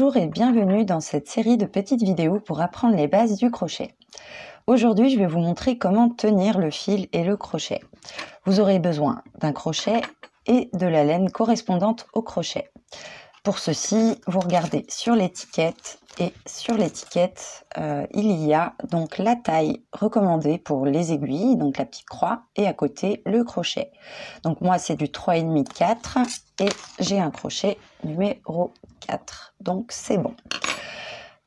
Bonjour et bienvenue dans cette série de petites vidéos pour apprendre les bases du crochet. Aujourd'hui, je vais vous montrer comment tenir le fil et le crochet. Vous aurez besoin d'un crochet et de la laine correspondante au crochet. Pour ceci, vous regardez sur l'étiquette et sur l'étiquette, euh, il y a donc la taille recommandée pour les aiguilles, donc la petite croix, et à côté le crochet. Donc moi c'est du 3,5-4 et j'ai un crochet numéro 4. Donc c'est bon.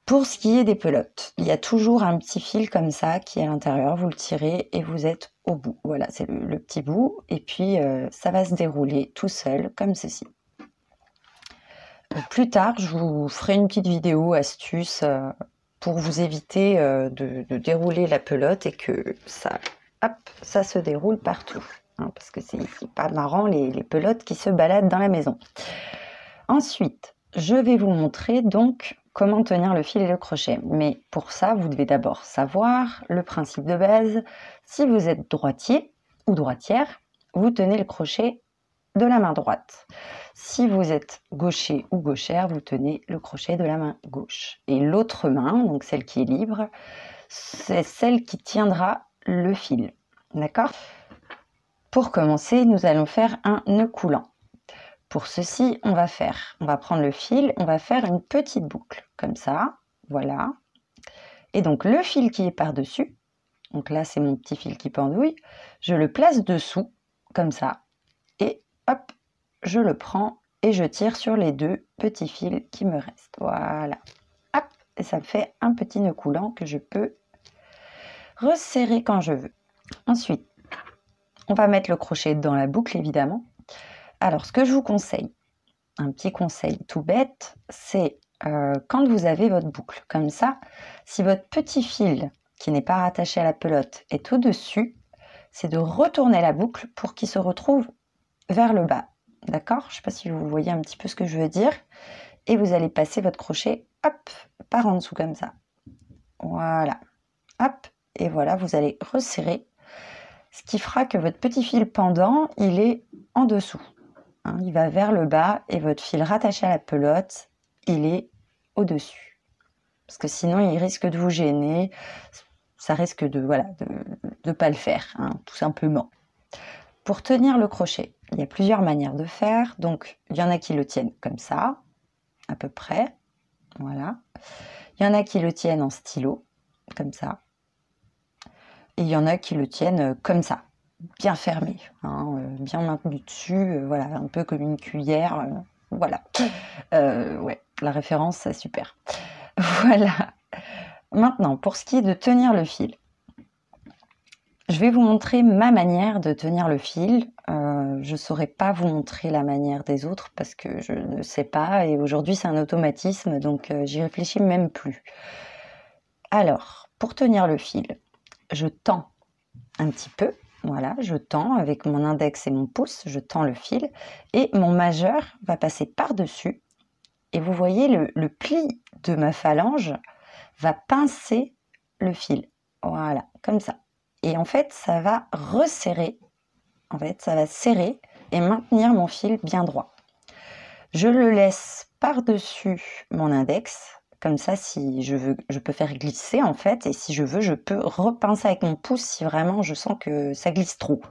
Pour ce qui est des pelotes, il y a toujours un petit fil comme ça qui est à l'intérieur, vous le tirez et vous êtes au bout. Voilà, c'est le, petit bout et puis euh, ça va se dérouler tout seul comme ceci plus tard, je vous ferai une petite vidéo astuce euh, pour vous éviter euh, de, dérouler la pelote et que ça, ça se déroule partout. Hein, parce que c'est pas marrant les, les, pelotes qui se baladent dans la maison. Ensuite, je vais vous montrer donc comment tenir le fil et le crochet. Mais pour ça, vous devez d'abord savoir le principe de base. Si vous êtes droitier ou droitière, vous tenez le crochet de la main droite. Si vous êtes gaucher ou gauchère, vous tenez le crochet de la main gauche. Et l'autre main, donc celle qui est libre, c'est celle qui tiendra le fil. D'accord Pour commencer, nous allons faire un nœud coulant. Pour ceci, on va faire, on va prendre le fil, on va faire une petite boucle, comme ça, voilà. Et donc le fil qui est par-dessus, donc là c'est mon petit fil qui pendouille, je le place dessous, comme ça, je le prends et je tire sur les deux petits fils qui me restent. Voilà. et ça me fait un petit nœud coulant que je peux resserrer quand je veux. Ensuite, on va mettre le crochet dans la boucle évidemment. Alors, ce que je vous conseille, un petit conseil tout bête, c'est euh, quand vous avez votre boucle comme ça, si votre petit fil qui n'est pas rattaché à la pelote est au-dessus, c'est de retourner la boucle pour qu'il se retrouve vers le bas. D'accord Je ne sais pas si vous voyez un petit peu ce que je veux dire. Et vous allez passer votre crochet, hop, par en dessous comme ça. Voilà. Hop. Et voilà, vous allez resserrer. Ce qui fera que votre petit fil pendant, il est en dessous. Hein, il va vers le bas et votre fil rattaché à la pelote, il est au-dessus. Parce que sinon, il risque de vous gêner. Ça risque de voilà, de, pas le faire, hein, tout simplement. Pour tenir le crochet, il y a plusieurs manières de faire. Donc, il y en a qui le tiennent comme ça, à peu près. Voilà. Il y en a qui le tiennent en stylo, comme ça. Et il y en a qui le tiennent euh, comme ça, bien fermé, hein, euh, bien maintenu dessus, euh, voilà, un peu comme une cuillère. voilà. ouais, la référence, c'est super. Voilà. Maintenant, pour ce qui est de tenir le fil, je vais vous montrer ma manière de tenir le fil je ne saurais pas vous montrer la manière des autres parce que je ne sais pas. Et aujourd'hui, c'est un automatisme, donc euh, j'y réfléchis même plus. Alors, pour tenir le fil, je tends un petit peu. Voilà, je tends avec mon index et mon pouce, je tends le fil. Et mon majeur va passer par-dessus. Et vous voyez, le pli de ma phalange va pincer le fil. Voilà, comme ça. Et en fait, ça va resserrer en fait, ça va serrer et maintenir mon fil bien droit. Je le laisse par-dessus mon index, comme ça si je veux, je peux faire glisser en fait, et si je veux, je peux repincer avec mon pouce si vraiment je sens que ça glisse trop.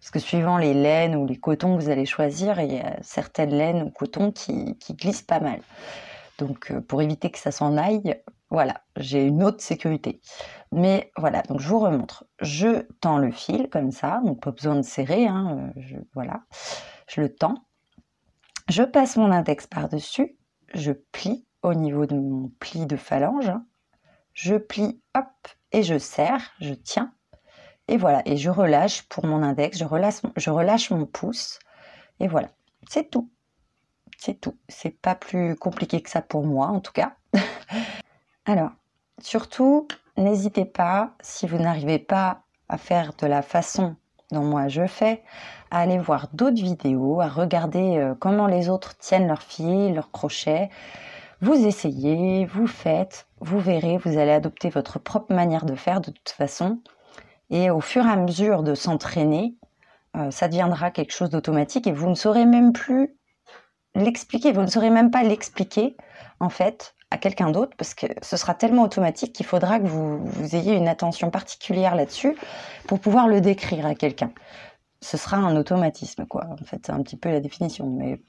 Parce que suivant les laines ou les cotons que vous allez choisir, il y a certaines laines ou cotons qui, qui glissent pas mal. Donc euh, pour éviter que ça s'en aille, voilà, j'ai une autre sécurité. Mais voilà, donc je vous remontre. Je tends le fil comme ça, donc pas besoin de serrer, hein, euh, voilà. Je le tends. Je passe mon index par-dessus, je plie au niveau de mon pli de phalange. Je plie, hop, et je serre, je tiens. Et voilà, et je relâche pour mon index, je je relâche mon pouce. Et voilà, c'est tout. C'est tout. C'est pas plus compliqué que ça pour moi, en tout cas. Alors, surtout, n'hésitez pas, si vous n'arrivez pas à faire de la façon dont moi je fais, à aller voir d'autres vidéos, à regarder euh, comment les autres tiennent leurs fils, leurs crochets. Vous essayez, vous faites, vous verrez, vous allez adopter votre propre manière de faire de toute façon. Et au fur et à mesure de s'entraîner, euh, ça deviendra quelque chose d'automatique et vous ne saurez même plus l'expliquer, vous ne saurez même pas l'expliquer en fait, à quelqu'un d'autre parce que ce sera tellement automatique qu'il faudra que vous, ayez une attention particulière là-dessus pour pouvoir le décrire à quelqu'un. Ce sera un automatisme, quoi. En fait, c'est un petit peu la définition. Mais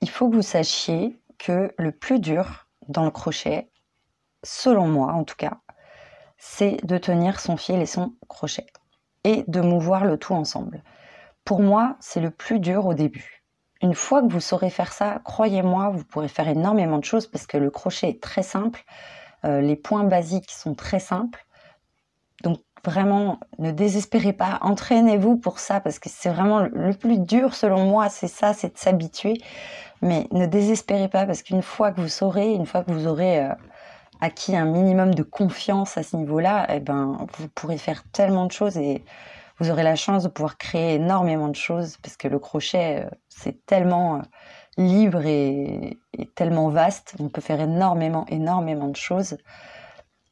il faut que vous sachiez que le plus dur dans le crochet, selon moi en tout cas, c'est de tenir son fil et son crochet et de mouvoir le tout ensemble. Pour moi, c'est le plus dur au début une fois que vous saurez faire ça, croyez-moi, vous pourrez faire énormément de choses parce que le crochet est très simple, euh, les points basiques sont très simples. Donc vraiment, ne désespérez pas, entraînez-vous pour ça parce que c'est vraiment le plus dur selon moi, c'est ça, c'est de s'habituer. Mais ne désespérez pas parce qu'une fois que vous saurez, une fois que vous aurez euh, acquis un minimum de confiance à ce niveau-là, eh ben, vous pourrez faire tellement de choses et vous aurez la chance de pouvoir créer énormément de choses parce que le crochet, euh, c'est tellement euh, libre et, tellement vaste. On peut faire énormément, énormément de choses.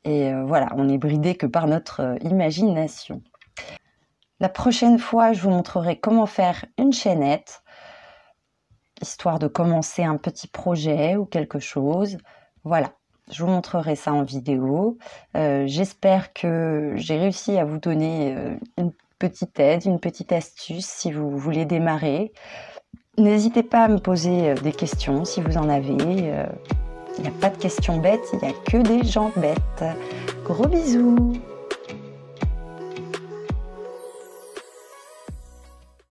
Et euh, voilà, on est bridé que par notre imagination. La prochaine fois, je vous montrerai comment faire une chaînette, histoire de commencer un petit projet ou quelque chose. Voilà, je vous montrerai ça en vidéo. J'espère que j'ai réussi à vous donner une petite aide, une petite astuce si vous voulez démarrer. N'hésitez pas à me poser euh, des questions si vous en avez. Euh. Il n'y a pas de questions bêtes, il n'y a que des gens bêtes. Gros bisous